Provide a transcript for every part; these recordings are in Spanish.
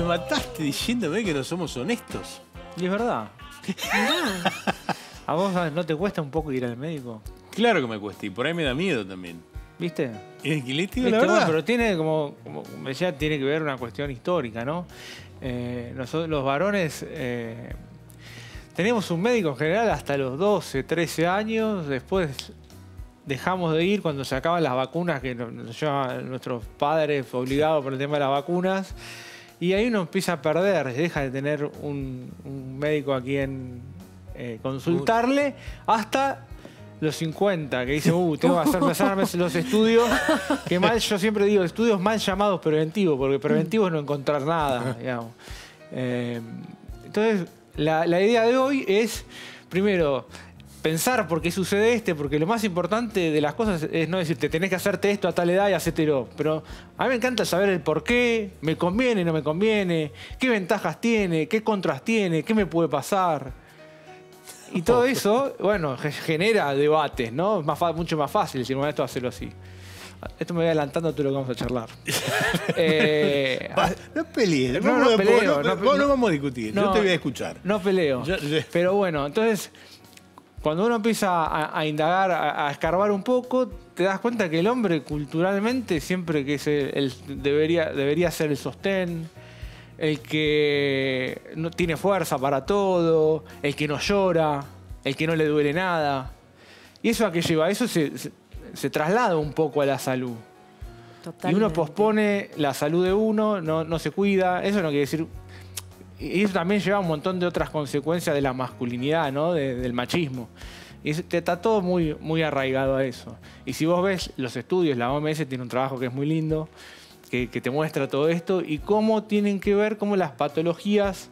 Me mataste diciéndome que no somos honestos. Y es verdad. ¿A vos no te cuesta un poco ir al médico? Claro que me cuesta y por ahí me da miedo también. ¿Viste? pero tiene como, como decía, tiene que ver una cuestión histórica, ¿no? Eh, nosotros, los varones eh, tenemos un médico en general hasta los 12, 13 años, después dejamos de ir cuando se acaban las vacunas que nos nuestros padres obligados por el tema de las vacunas. Y ahí uno empieza a perder, deja de tener un, médico a quien eh, consultarle hasta los 50, que dice, uh, tengo que hacer los estudios, que mal, yo siempre digo, estudios mal llamados preventivos, porque preventivos es no encontrar nada, digamos. Eh, entonces, la idea de hoy es, primero, pensar por qué sucede este, porque lo más importante de las cosas es no decirte tenés que hacerte esto a tal edad y hacételo. Pero a mí me encanta saber el por qué, me conviene, no me conviene, qué ventajas tiene, qué contras tiene, qué me puede pasar. Y todo eso, bueno, genera debates, ¿no? Es mucho más fácil decir, bueno, esto hacerlo así. Esto me voy adelantando a todo lo que vamos a charlar. Eh, ah, no pelees. No, no, no, vamos a discutir. yo te voy a escuchar. No peleo. Pero bueno, entonces cuando uno empieza a, indagar, a, escarbar un poco, te das cuenta que el hombre culturalmente siempre que es debería, debería ser el sostén, el que no tiene fuerza para todo, el que no llora, el que no le duele nada. ¿Y eso a qué lleva? Eso se, traslada un poco a la salud. Y uno pospone la salud de uno, no se cuida. Eso no quiere decir y eso también lleva a un montón de otras consecuencias de la masculinidad, ¿no? del machismo. Y está todo muy, muy arraigado a eso. Y si vos ves los estudios, la OMS tiene un trabajo que es muy lindo, que, te muestra todo esto y cómo tienen que ver, cómo las patologías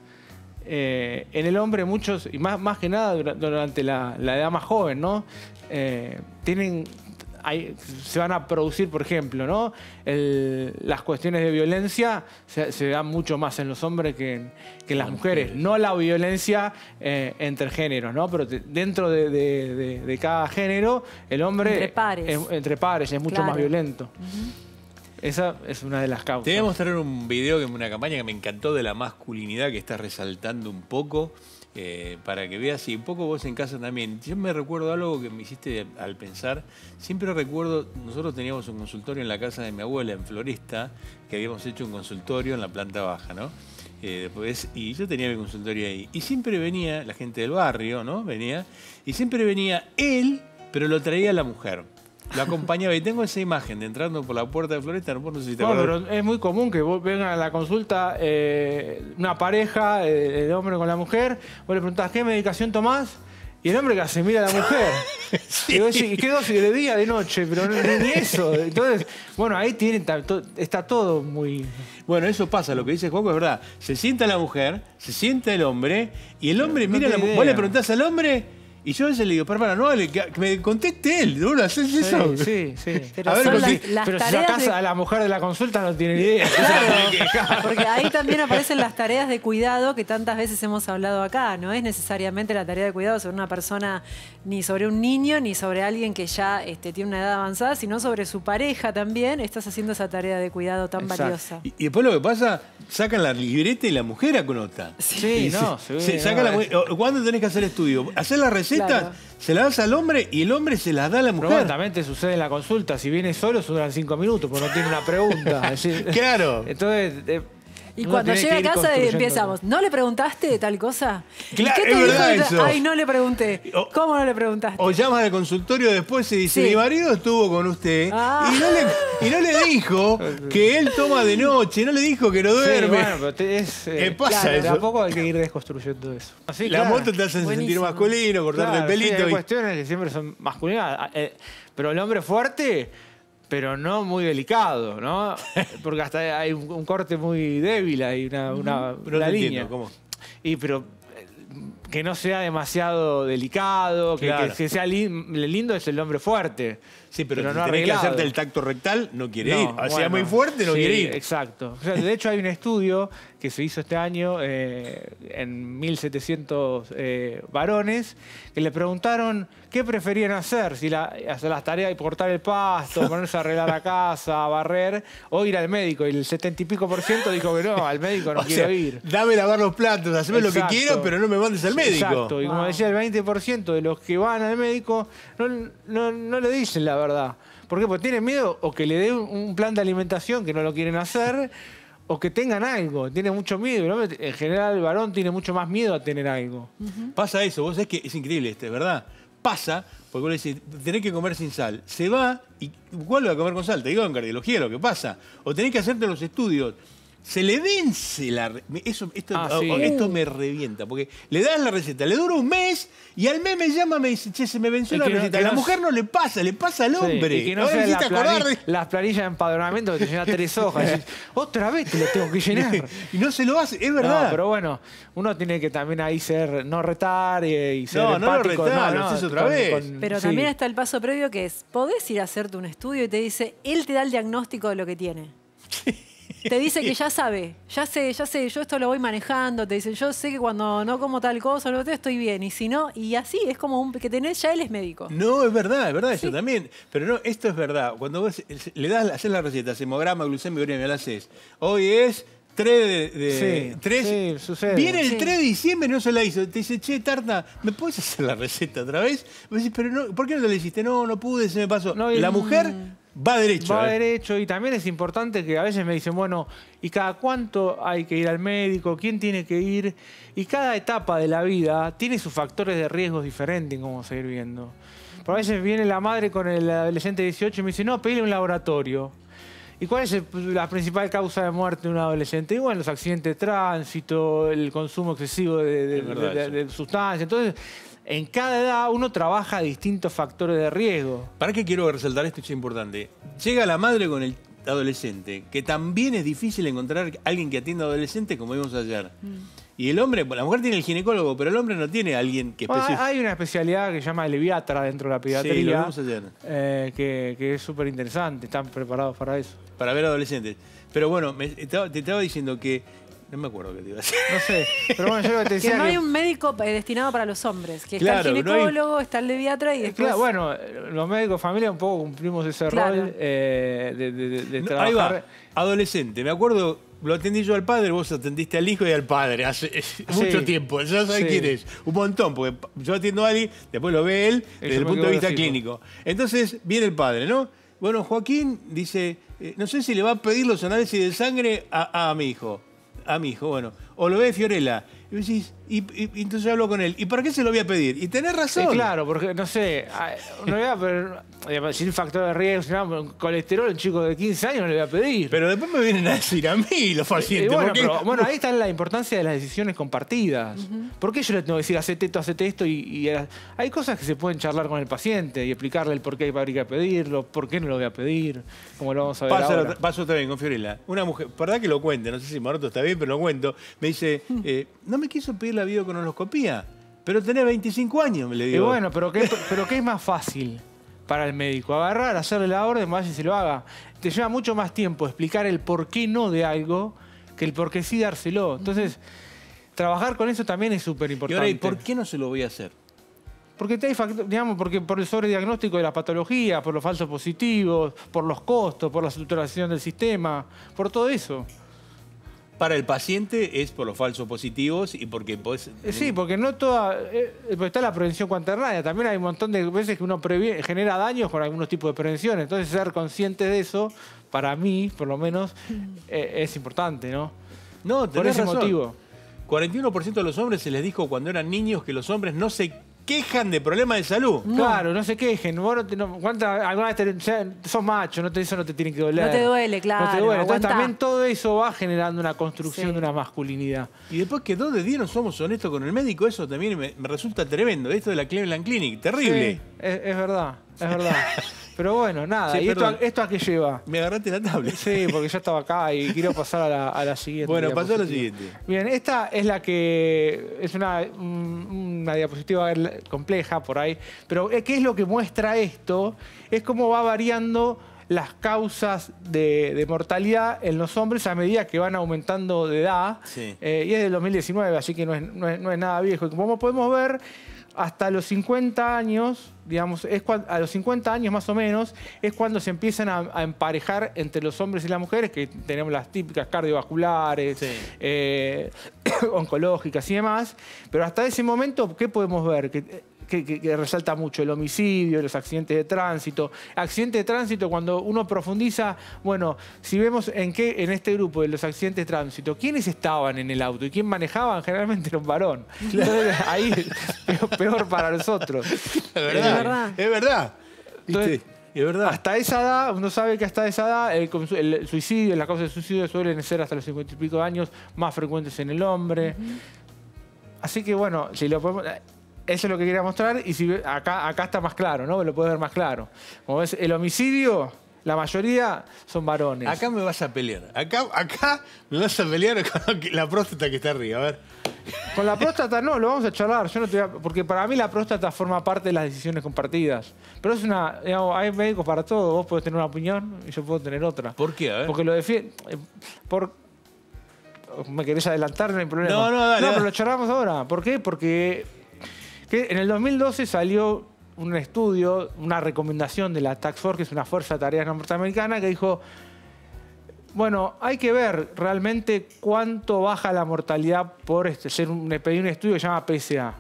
eh, en el hombre, muchos, y más, más que nada durante la, edad más joven, ¿no? Eh, tienen se van a producir, por ejemplo, las cuestiones de violencia se, dan mucho más en los hombres que en, las mujeres. No la violencia eh, entre géneros, ¿no? Pero dentro de, cada género, el hombre... Entre pares. Es, entre pares, es mucho más violento. Esa es una de las causas. Te voy a mostrar un video, una campaña que me encantó de la masculinidad que está resaltando un poco. Eh, para que veas, y un poco vos en casa también. Yo me recuerdo algo que me hiciste al pensar. Siempre recuerdo, nosotros teníamos un consultorio en la casa de mi abuela, en Florista, que habíamos hecho un consultorio en la planta baja, ¿no? Eh, después, y yo tenía mi consultorio ahí. Y siempre venía la gente del barrio, ¿no? Venía, y siempre venía él, pero lo traía la mujer. Lo acompañaba y tengo esa imagen de entrando por la puerta de Floresta. No, no sé si te es muy común que vos a la consulta eh, una pareja, eh, el hombre con la mujer. Vos le preguntás, ¿qué medicación tomás? Y el hombre que hace mira a la mujer. Y vos decís, ¿qué dosis de día, de noche? Pero no, ni eso. Entonces, bueno, ahí tienen, está todo muy... Bueno, eso pasa, lo que dice Juanco es verdad. Se sienta la mujer, se sienta el hombre, y el hombre mira a la mujer. Vos le preguntás al hombre y yo a veces le digo, pero no, que me conteste él, ¿no? ¿Haces eso? Sí, sí. Pero, pero si a la mujer de la consulta no tiene ni idea. Claro, porque ahí también aparecen las tareas de cuidado que tantas veces hemos hablado acá. No es necesariamente la tarea de cuidado sobre una persona, ni sobre un niño, ni sobre alguien que ya este, tiene una edad avanzada, sino sobre su pareja también. Estás haciendo esa tarea de cuidado tan valiosa. Y, después lo que pasa, sacan la libreta y la mujer acota. Sí, no. Se, sí, ¿Cuándo tenés que hacer estudio? Hacer la receta se las das al hombre y el hombre se las da a la mujer. Prontamente sucede en la consulta. Si viene solo, son cinco minutos, porque no tiene una pregunta. claro. Entonces. Eh, y cuando llega a casa empezamos, ¿no le preguntaste tal cosa? ¿Qué te dijo? Ay, no le pregunté. ¿Cómo no le preguntaste? O llamas al consultorio después y dice, mi marido estuvo con usted y, ah. no le, dijo que él toma de noche, no le dijo que no duerme. Sí, bueno, pero es, eh, eh, pasa eso? Tampoco hay que ir desconstruyendo eso. Así, ah, la moto te hace sentir masculino, cortarte el pelito. hay cuestiones que siempre son masculinas. Eh, pero el hombre fuerte pero no muy delicado, ¿no? Porque hasta hay un, corte muy débil, hay una, una, no línea. Entiendo, ¿cómo? Y pero eh, que no sea demasiado delicado, que, que, sea lindo es el hombre fuerte. Sí, pero, no tenés que hacerte el tacto rectal, no quiere ir. O sea, muy fuerte, no quiere ir. Exacto. de hecho, hay un estudio que se hizo este año eh, en 1700 eh, varones, que le preguntaron qué preferían hacer, si la, hacer las tareas, y cortar el pasto, ponerse a arreglar la casa, barrer, o ir al médico. Y el 70 y pico por ciento dijo que no, al médico no quiero ir. Dame lavar los platos, hazme lo que quiero, pero no me mandes al médico. Exacto, y como decía, el 20% de los que van al médico no, le dicen la verdad. ¿Por qué? Porque tienen miedo o que le den un plan de alimentación que no lo quieren hacer o que tengan algo, tiene mucho miedo. En general el varón tiene mucho más miedo a tener algo. Pasa eso, vos sabés que es increíble este, ¿verdad? Pasa, porque vos le decís, tenés que comer sin sal. Se va y va a comer con sal, te digo en cardiología lo que pasa. O tenés que hacerte los estudios se le vence la... Eso, esto, ah, oh, oh, uh. me revienta, porque le das la receta, le dura un mes y al mes me llama me dice, che, se me venció la receta. a la mujer no le pasa, le pasa al hombre. no las planillas de empadronamiento que te llenan tres hojas. Otra vez te lo tengo que llenar. y no se lo hace, es verdad. No, pero bueno, uno tiene que también ahí ser, no retar eh, y, ser empático. vez. pero también está el paso previo que es, podés ir a hacerte un estudio y te dice, él te da el diagnóstico de lo que tiene. Te dice que ya sabe, ya sé, ya sé, yo esto lo voy manejando, te dice, yo sé que cuando no como tal cosa, lo otro estoy bien, y si no, y así es como que tenés, ya él es médico. No, es verdad, es verdad eso también, pero no, esto es verdad, cuando vos le das, haces la receta, hemograma, glucemia, uremia, la haces, hoy es 3 de, sucede. Viene el 3 de diciembre, no se la hizo. Te dice, che, Tarta, ¿me puedes hacer la receta otra vez? Me dice, pero no, ¿por qué no te la hiciste? No, no pude, se me pasó. la mujer mm va derecho. Va eh. derecho y también es importante que a veces me dicen, bueno, ¿y cada cuánto hay que ir al médico? ¿Quién tiene que ir? Y cada etapa de la vida tiene sus factores de riesgo diferentes, como seguir viendo. Pero a veces viene la madre con el adolescente de 18 y me dice, no, pedile un laboratorio. ¿Y cuál es la principal causa de muerte de un adolescente? Y bueno, los accidentes de tránsito, el consumo excesivo de sustancias. Entonces, en cada edad uno trabaja distintos factores de riesgo. ¿Para qué quiero resaltar esto? Es importante. Llega la madre con el adolescente, que también es difícil encontrar alguien que atienda adolescentes como vimos ayer. Mm. Y el hombre, la mujer tiene el ginecólogo, pero el hombre no tiene a alguien que bueno, Hay una especialidad que se llama leviatra dentro de la pediatría. Sí, lo vimos ayer. Eh, que, es súper interesante, están preparados para eso. Para ver adolescentes. Pero bueno, te estaba diciendo que no me acuerdo qué te iba a decir. No sé. Pero bueno, yo lo que te decía. que no hay un médico destinado para los hombres. Que está el ginecólogo, está el leviatra y eh, después. Claro, bueno, los médicos familia un poco cumplimos ese rol eh, de, de, trabajar. Ahí Adolescente. Me acuerdo lo atendí yo al padre, vos atendiste al hijo y al padre hace mucho tiempo. Ya sabes quién es. Un montón, porque yo atiendo a alguien, después lo ve él desde el punto de vista clínico. Entonces viene el padre, ¿no? Bueno, Joaquín dice, eh, no sé si le va a pedir los análisis de sangre a mi hijo a ah, mi hijo. Bueno, O lo ve Fiorella, y decís, y, entonces hablo con él, ¿y por qué se lo voy a pedir? Y tenés razón. claro, porque no sé, no voy a eh, sin factor de riesgo, colesterol, un chico de 15 años no le voy a pedir. Pero después me vienen a decir a mí los pacientes. Bueno, ahí está la importancia de las decisiones compartidas. ¿Por qué yo le tengo que decir, hacete esto, hacete esto? Y, eh, hay cosas que se pueden charlar con el paciente y explicarle el por qué hay que pedirlo, por qué no lo voy a pedir, como lo vamos a ver. Paso, Paso también con Fiorella. Una mujer, verdad que lo cuente, no sé si Maroto está bien, pero lo cuento. Me dice, mm. eh, me quiso pedir la bioconoloscopía, pero tenía 25 años, me le digo. Y bueno, pero ¿qué, pero ¿qué es más fácil para el médico? Agarrar, hacerle la orden, vaya y se lo haga. Te lleva mucho más tiempo explicar el por qué no de algo que el por qué sí dárselo. Entonces, trabajar con eso también es súper importante. Y ¿y por qué no se lo voy a hacer? Porque te hay digamos, porque por el sobrediagnóstico de la patología, por los falsos positivos, por los costos, por la saturación del sistema, por todo eso. Para el paciente es por los falsos positivos y porque pues... Eh, sí, porque no toda... Eh, eh, pues está la prevención cuaternaria. También hay un montón de veces que uno genera daños por algunos tipos de prevención. Entonces ser consciente de eso, para mí, por lo menos, mm. es importante, ¿no? No, tenés por ese motivo. 41% de los hombres se les dijo cuando eran niños que los hombres no se quejan de problemas de salud. Claro, no se quejen. sos macho, no te, eso no te tiene que doler. No te duele, claro. No te duele. Entonces también todo eso va generando una construcción de una masculinidad. Y después que dos de no somos honestos con el médico, eso también me, resulta tremendo. Esto de la Cleveland Clinic, terrible. es verdad, es verdad. Pero bueno, nada. ¿Y esto, a- qué lleva? Me agarraste la tabla. Sí, porque yo estaba acá y quiero pasar a la, a la siguiente. Bueno, pasó a la siguiente. Bien, esta es la que es una, diapositiva compleja por ahí, pero eh, ¿qué es lo que muestra esto? Es cómo va variando las causas de, mortalidad en los hombres a medida que van aumentando de edad. Eh, y es del 2019, así que no es, nada viejo. como podemos ver, hasta los 50 años, digamos, es a los 50 años más o menos, es cuando se empiezan a, emparejar entre los hombres y las mujeres, que tenemos las típicas cardiovasculares, eh, oncológicas y demás. Pero hasta ese momento, ¿qué podemos ver? Que eh, que, resalta mucho, el homicidio, los accidentes de tránsito. Accidente de tránsito, cuando uno profundiza, bueno, si vemos en qué, en este grupo de los accidentes de tránsito, ¿quiénes estaban en el auto y quién manejaban? Generalmente era un varón. Entonces, ahí es peor para nosotros. Es verdad. Es verdad. Hasta esa edad, uno sabe que hasta esa edad el, suicidio, las causas de suicidio suelen ser hasta los cincuenta y pico años más frecuentes en el hombre. Así que bueno, si lo podemos... Eso es lo que quería mostrar y si acá, acá está más claro, ¿no? Lo puedes ver más claro. Como ves, el homicidio, la mayoría son varones. Acá me vas a pelear. Acá, me vas a pelear con la próstata que está arriba. A ver. Con la próstata no, lo vamos a charlar. porque para mí la próstata forma parte de las decisiones compartidas. Pero es una. Digamos, hay médicos para todo. Vos podés tener una opinión y yo puedo tener otra. ¿Por qué? A ver. Porque lo defiende. Eh, por me querés adelantar, no hay problema. No, no, dale. No, pero lo charlamos ahora. ¿Por qué? Porque que en el 2012 salió un estudio, una recomendación de la Tax Force, que es una fuerza de tareas norteamericana, que dijo, bueno, hay que ver realmente cuánto baja la mortalidad por este, ser un, pedí un estudio que se llama PSA.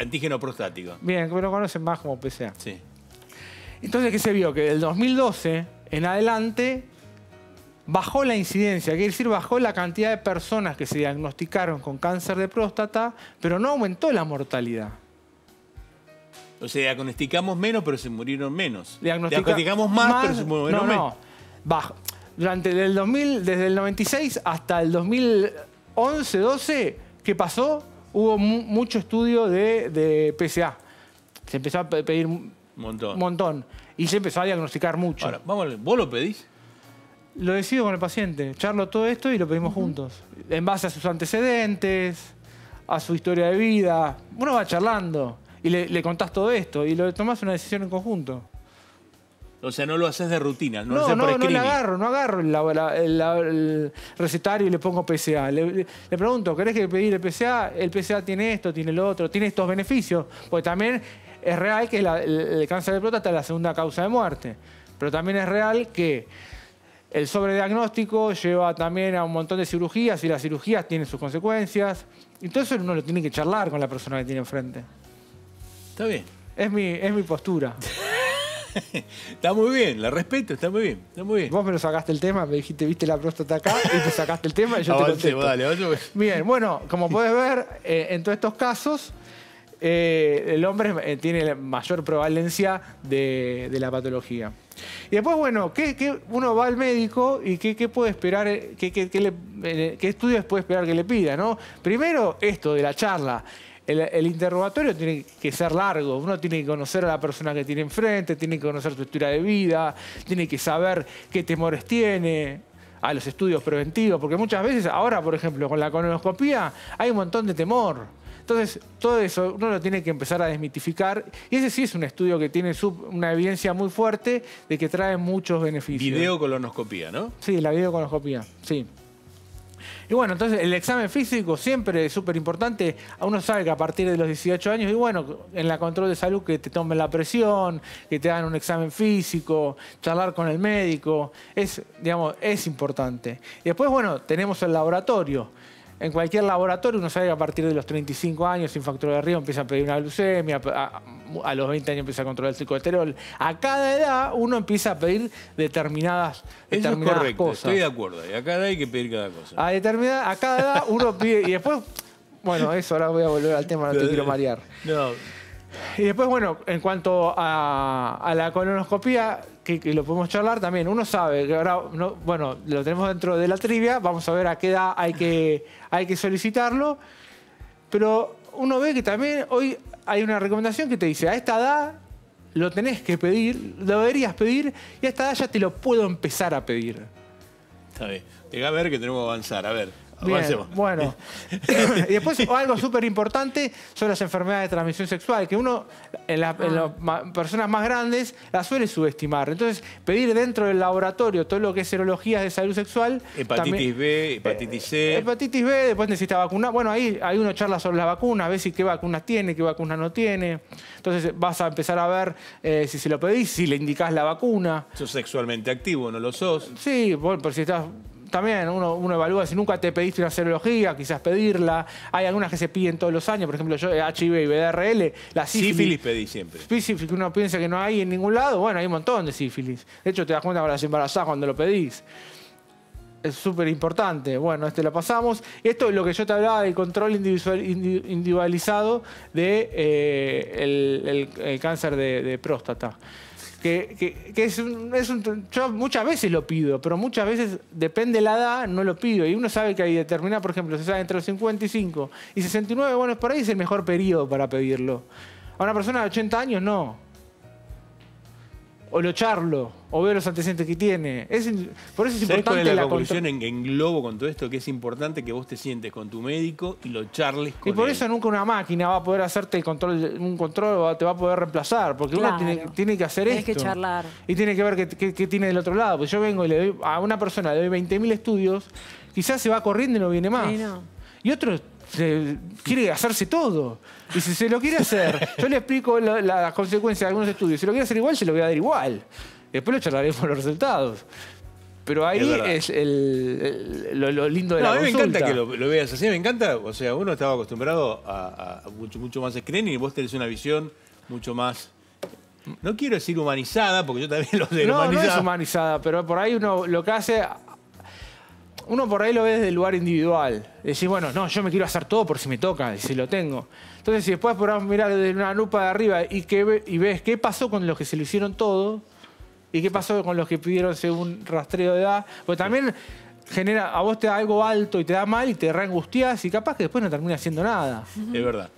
Antígeno prostático. Bien, que lo conocen más como PSA. Sí. Entonces, ¿qué se vio? Que del 2012 en adelante bajó la incidencia, quiere decir bajó la cantidad de personas que se diagnosticaron con cáncer de próstata, pero no aumentó la mortalidad. O sea, diagnosticamos menos, pero se murieron menos. diagnosticamos más, pero se murieron menos. No, Bajo. Durante el 2000, desde el 96 hasta el 2011, 12, ¿qué pasó? Hubo mucho estudio de, PSA. Se empezó a pedir un montón. montón. Y se empezó a diagnosticar mucho. vamos, ¿vos lo pedís? lo decido con el paciente. Charlo todo esto y lo pedimos juntos. En base a sus antecedentes, a su historia de vida. Uno va charlando y le, contás todo esto y lo tomás una decisión en conjunto. O sea, no lo haces de rutina, no, lo haces no, no, le agarro, no agarro el recetario y le pongo PCA. Le, pregunto, ¿querés que pedir el PCA? El PCA tiene esto, tiene lo otro, tiene estos beneficios. Porque también es real que el, el cáncer de próstata es la segunda causa de muerte. Pero también es real que el sobrediagnóstico lleva también a un montón de cirugías y las cirugías tienen sus consecuencias. Entonces todo uno lo tiene que charlar con la persona que tiene enfrente. Está bien. Es mi, es mi postura. está muy bien, la respeto, está muy bien, muy bien. Vos me lo sacaste el tema, me dijiste, viste la próstata acá, y te sacaste el tema y yo te lo vale, Bien, bueno, como puedes ver, eh, en todos estos casos, eh, el hombre eh, tiene mayor prevalencia de la patología. Y después, bueno, ¿qué, uno va al médico y qué, puede esperar, eh, eh, qué, estudios puede esperar que le pida, ¿no? Primero, esto de la charla. El, el, interrogatorio tiene que ser largo, uno tiene que conocer a la persona que tiene enfrente, tiene que conocer su historia de vida, tiene que saber qué temores tiene, a los estudios preventivos, porque muchas veces ahora, por ejemplo, con la colonoscopía hay un montón de temor entonces, todo eso uno lo tiene que empezar a desmitificar. Y ese sí es un estudio que tiene una evidencia muy fuerte de que trae muchos beneficios. Videocolonoscopía, ¿no? Sí, la videocolonoscopía, sí. Y bueno, entonces el examen físico siempre es súper importante. Uno sabe que a partir de los 18 años, y bueno, en la control de salud que te tomen la presión, que te hagan un examen físico, charlar con el médico, es, digamos, es importante. Y después, bueno, tenemos el laboratorio en cualquier laboratorio uno sabe que a partir de los 35 años, sin factor de riesgo, empieza a pedir una glucemia, a, los 20 años empieza a controlar el colesterol A cada edad uno empieza a pedir determinadas, Eso cosas. Estoy de acuerdo. a cada edad hay que pedir cada cosa. A, determinada, a cada edad uno pide. Y después, bueno, eso, ahora voy a volver al tema, no te quiero marear. No. Y después, bueno, en cuanto a, la colonoscopía, que, lo podemos charlar también, uno sabe, que ahora, bueno, lo tenemos dentro de la trivia, vamos a ver a qué edad hay que, hay que solicitarlo, pero uno ve que también hoy hay una recomendación que te dice, a esta edad lo tenés que pedir, lo deberías pedir, y a esta edad ya te lo puedo empezar a pedir. Está bien, llega a ver que tenemos que avanzar, a ver bueno. y después algo súper importante son las enfermedades de transmisión sexual, que uno, en, las ah. personas más grandes, las suele subestimar. Entonces, pedir dentro del laboratorio todo lo que es serologías de salud sexual. Hepatitis B, hepatitis C. Eh, hepatitis B, después necesita vacunar. Bueno, ahí, hay uno charla sobre las vacunas, ves si qué vacunas tiene, qué vacunas no tiene. Entonces, vas a empezar a ver eh, si se lo pedís, si le indicás la vacuna. Sos sexualmente activo, no lo sos. Sí, por si estás también uno, evalúa si nunca te pediste una serología, quizás pedirla. Hay algunas que se piden todos los años, por ejemplo, yo HIV eh, y BDRL, la sífilis. Sífilis pedí siempre. Sífilis que uno piensa que no hay en ningún lado, bueno, hay un montón de sífilis. De hecho, te das cuenta cuando las embarazás cuando lo pedís. Es súper importante. Bueno, este lo pasamos. Esto es lo que yo te hablaba del control individualizado de eh, cáncer de, de próstata que, que, es, es Yo muchas veces lo pido, pero muchas veces, depende de la edad, no lo pido. Y uno sabe que hay determinada, por ejemplo, se sabe entre los 55 y 69, bueno, por ahí es el mejor periodo para pedirlo. A una persona de 80 años, no. O lo charlo o veo los antecedentes que tiene. Es, por eso es importante cuál la, la conclusión en, globo con todo esto? Que es importante que vos te sientes con tu médico y lo charles con Y por eso nunca una máquina va a poder hacerte el control, un control te va a poder reemplazar, porque uno tiene, que hacer Tienes esto. que charlar. Y tiene que ver qué, tiene del otro lado. Porque yo vengo y le doy a una persona, le doy 20.000 estudios, quizás se va corriendo y no viene más. Y otro quiere hacerse todo. Y si se lo quiere hacer, yo le explico las consecuencias de algunos estudios. Si lo quiere hacer igual, se lo voy a dar igual. Después lo charlaremos los resultados. Pero ahí es, lo, lindo de la A mí me encanta que lo, veas así, me encanta. O sea, uno estaba acostumbrado a, mucho, más screening y vos tenés una visión mucho más no quiero decir humanizada, porque yo también lo sé. humanizada. no es humanizada, pero por ahí uno lo que hace. Uno por ahí lo ve desde el lugar individual. Decís, bueno, no, yo me quiero hacer todo por si me toca, si lo tengo. Entonces, si después podemos mirar desde una lupa de arriba y ves qué pasó con los que se lo hicieron todo, ¿Y qué pasó con los que pidieron según rastreo de edad? Pues también genera, a vos te da algo alto y te da mal y te reangustias y capaz que después no termina haciendo nada. Es verdad.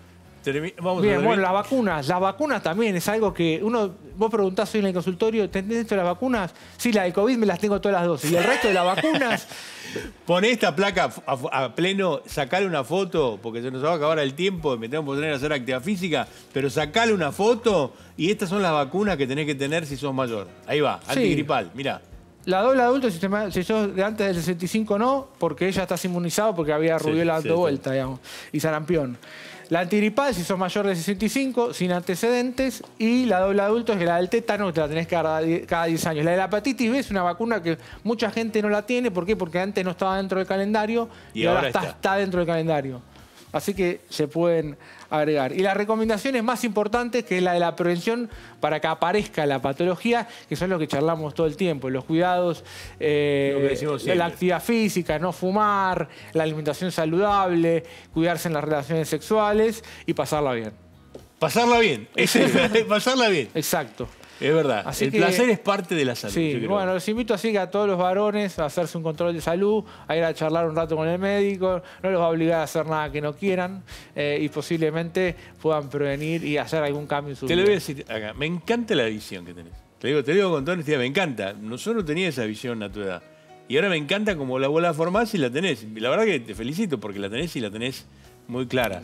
Bien, bueno, las vacunas. Las vacunas también es algo que uno... Vos preguntás hoy en el consultorio, ¿tenés esto de las vacunas? Sí, la del COVID me las tengo todas las dos. Y el resto de las vacunas... Poné esta placa a, pleno, sacale una foto, porque se nos va a acabar el tiempo, me tengo que poner a hacer actividad física, pero sacale una foto y estas son las vacunas que tenés que tener si sos mayor. Ahí va, antigripal, Mirá mira. La doble adulto, si, si, sos de antes del 65 no, porque ella estás inmunizado porque había rubiola dando vuelta, digamos, y sarampión. La antigripal, si sos mayor de 65, sin antecedentes. Y la doble adulto es la del tétano, te la tenés cada, cada 10 años. La de la hepatitis B es una vacuna que mucha gente no la tiene. ¿Por qué? Porque antes no estaba dentro del calendario y, ahora, está dentro del calendario. Así que se pueden agregar. Y las recomendaciones más importantes, que es la de la prevención para que aparezca la patología, que son los que charlamos todo el tiempo, los cuidados, eh, la actividad física, no fumar, la alimentación saludable, cuidarse en las relaciones sexuales y pasarla bien. Pasarla bien, pasarla bien. Exacto. Es verdad. el placer es parte de la salud. bueno, los invito así que a todos los varones a hacerse un control de salud, a ir a charlar un rato con el médico, no los va a obligar a hacer nada que no quieran eh, y posiblemente puedan prevenir y hacer algún cambio en su vida. Te lo voy a decir me encanta la visión que tenés. Te digo, con toda honestidad, me encanta. Nosotros no tenía esa visión a tu edad. Y ahora me encanta como la a formás y la tenés. La verdad que te felicito porque la tenés y la tenés muy clara.